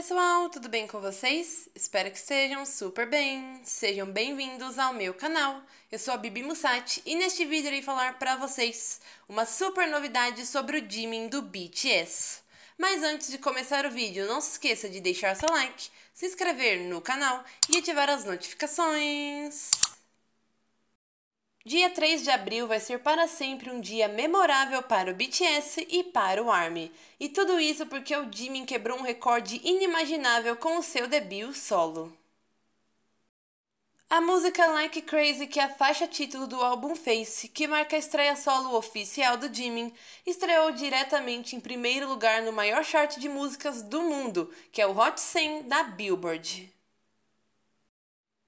pessoal, tudo bem com vocês? Espero que estejam super bem! Sejam bem-vindos ao meu canal. Eu sou a Bibi Musati e neste vídeo irei falar para vocês uma super novidade sobre o Jimin do BTS. Mas antes de começar o vídeo, não se esqueça de deixar seu like, se inscrever no canal e ativar as notificações. Dia 3 de abril vai ser para sempre um dia memorável para o BTS e para o ARMY. E tudo isso porque o Jimin quebrou um recorde inimaginável com o seu debut solo. A música Like Crazy, que é a faixa título do álbum Face, que marca a estreia solo oficial do Jimin, estreou diretamente em primeiro lugar no maior chart de músicas do mundo, que é o Hot 100 da Billboard.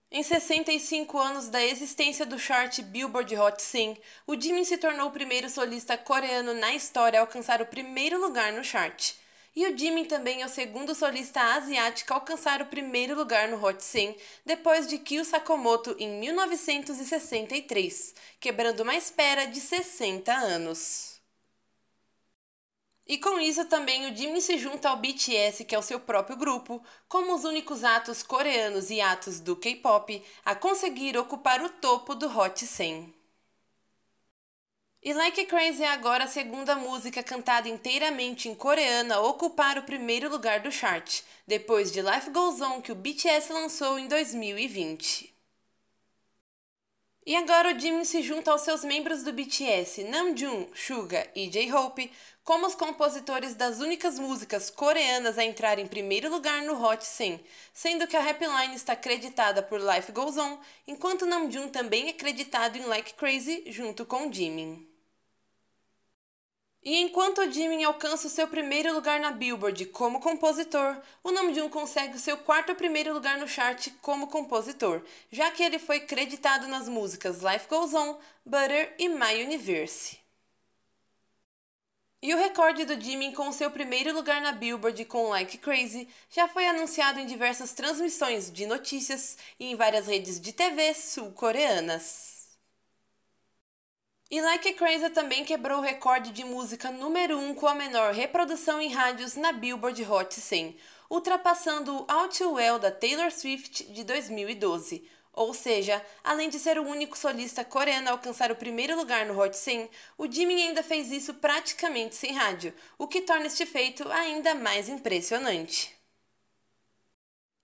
Em 65 anos da existência do chart Billboard Hot 100, o Jimin se tornou o primeiro solista coreano na história a alcançar o primeiro lugar no chart. E o Jimin também é o segundo solista asiático a alcançar o primeiro lugar no Hot 100, depois de Kyo Sakamoto em 1963, quebrando uma espera de 60 anos. E com isso também o Jimmy se junta ao BTS, que é o seu próprio grupo, como os únicos atos coreanos e atos do K-pop a conseguir ocupar o topo do Hot 100. E Like Crazy é agora a segunda música cantada inteiramente em coreano a ocupar o primeiro lugar do chart, depois de Life Goes On que o BTS lançou em 2020. E agora o Jimin se junta aos seus membros do BTS, Namjoon, Suga e J-Hope, como os compositores das únicas músicas coreanas a entrar em primeiro lugar no Hot 100, sendo que a Line está creditada por Life Goes On, enquanto Namjoon também é creditado em Like Crazy junto com Jimin. E enquanto Jimmy alcança o seu primeiro lugar na Billboard como compositor, o Nam June consegue o seu quarto primeiro lugar no chart como compositor, já que ele foi creditado nas músicas Life Goes On, Butter e My Universe. E o recorde do Jimmy com o seu primeiro lugar na Billboard com Like Crazy já foi anunciado em diversas transmissões de notícias e em várias redes de TV sul-coreanas. E Like Crazy também quebrou o recorde de música número 1 um com a menor reprodução em rádios na Billboard Hot 100, ultrapassando o All Well da Taylor Swift de 2012. Ou seja, além de ser o único solista coreano a alcançar o primeiro lugar no Hot 100, o Jimin ainda fez isso praticamente sem rádio, o que torna este feito ainda mais impressionante.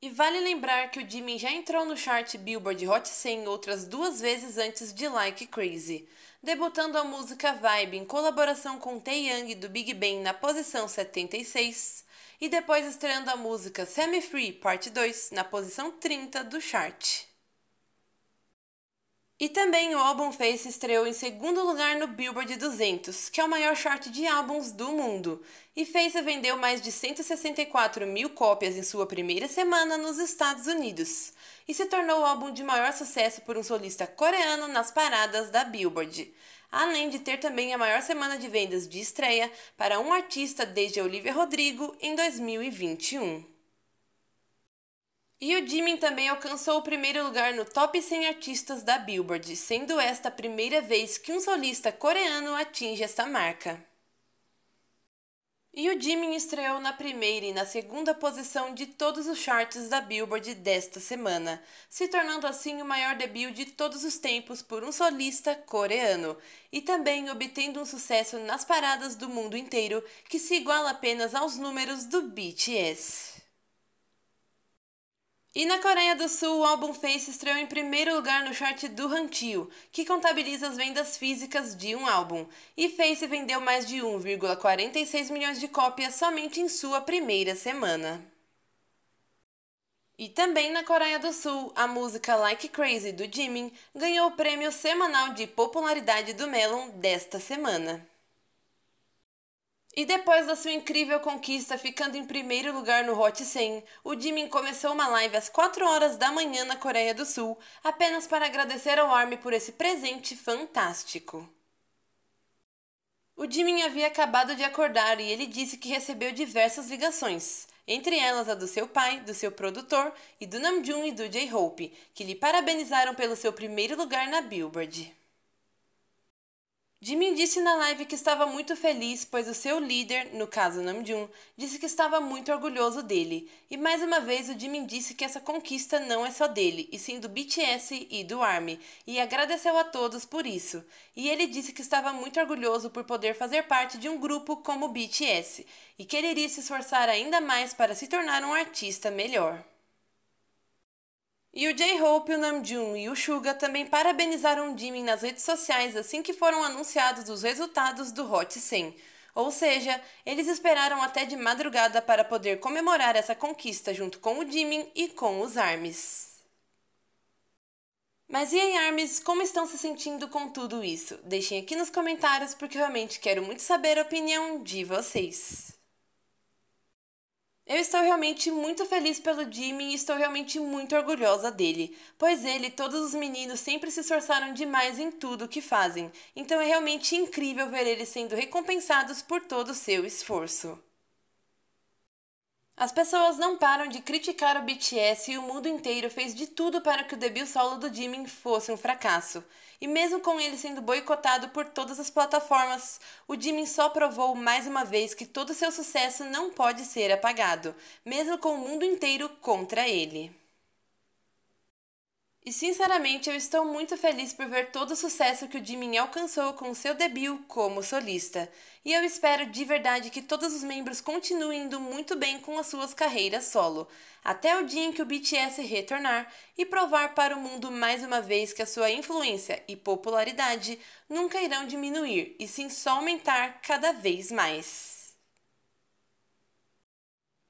E vale lembrar que o Jimmy já entrou no chart Billboard Hot 100 outras duas vezes antes de Like Crazy, debutando a música Vibe em colaboração com Taeyang do Big Bang na posição 76 e depois estreando a música Semi Free Parte 2 na posição 30 do chart. E também o álbum Face estreou em segundo lugar no Billboard 200, que é o maior chart de álbuns do mundo, e Face vendeu mais de 164 mil cópias em sua primeira semana nos Estados Unidos, e se tornou o álbum de maior sucesso por um solista coreano nas paradas da Billboard, além de ter também a maior semana de vendas de estreia para um artista desde Olivia Rodrigo em 2021. E o Jimin também alcançou o primeiro lugar no Top 100 Artistas da Billboard, sendo esta a primeira vez que um solista coreano atinge esta marca. E o Jimin estreou na primeira e na segunda posição de todos os charts da Billboard desta semana, se tornando assim o maior debut de todos os tempos por um solista coreano, e também obtendo um sucesso nas paradas do mundo inteiro que se iguala apenas aos números do BTS. E na Coreia do Sul, o álbum Face estreou em primeiro lugar no chart do Rantio, que contabiliza as vendas físicas de um álbum. E Face vendeu mais de 1,46 milhões de cópias somente em sua primeira semana. E também na Coreia do Sul, a música Like Crazy do Jimin ganhou o prêmio semanal de popularidade do Melon desta semana. E depois da sua incrível conquista ficando em primeiro lugar no Hot 100, o Jimin começou uma live às 4 horas da manhã na Coreia do Sul, apenas para agradecer ao ARMY por esse presente fantástico. O Jimin havia acabado de acordar e ele disse que recebeu diversas ligações, entre elas a do seu pai, do seu produtor e do Namjoon e do J-Hope, que lhe parabenizaram pelo seu primeiro lugar na Billboard. Jimin disse na live que estava muito feliz, pois o seu líder, no caso Namjoon, disse que estava muito orgulhoso dele. E mais uma vez o Jimin disse que essa conquista não é só dele, e sim do BTS e do ARMY, e agradeceu a todos por isso. E ele disse que estava muito orgulhoso por poder fazer parte de um grupo como o BTS, e que ele iria se esforçar ainda mais para se tornar um artista melhor. E o J-Hope, o Namjoon e o Suga também parabenizaram o Jimin nas redes sociais assim que foram anunciados os resultados do Hot 100. Ou seja, eles esperaram até de madrugada para poder comemorar essa conquista junto com o Jimin e com os ARMYs. Mas e aí, ARMYs, como estão se sentindo com tudo isso? Deixem aqui nos comentários porque realmente quero muito saber a opinião de vocês. Eu estou realmente muito feliz pelo Jimmy e estou realmente muito orgulhosa dele, pois ele e todos os meninos sempre se esforçaram demais em tudo o que fazem, então é realmente incrível ver eles sendo recompensados por todo o seu esforço. As pessoas não param de criticar o BTS e o mundo inteiro fez de tudo para que o debut solo do Jimin fosse um fracasso. E mesmo com ele sendo boicotado por todas as plataformas, o Jimin só provou mais uma vez que todo seu sucesso não pode ser apagado, mesmo com o mundo inteiro contra ele. E sinceramente eu estou muito feliz por ver todo o sucesso que o Jimin alcançou com seu debut como solista. E eu espero de verdade que todos os membros continuem indo muito bem com as suas carreiras solo, até o dia em que o BTS retornar e provar para o mundo mais uma vez que a sua influência e popularidade nunca irão diminuir, e sim só aumentar cada vez mais.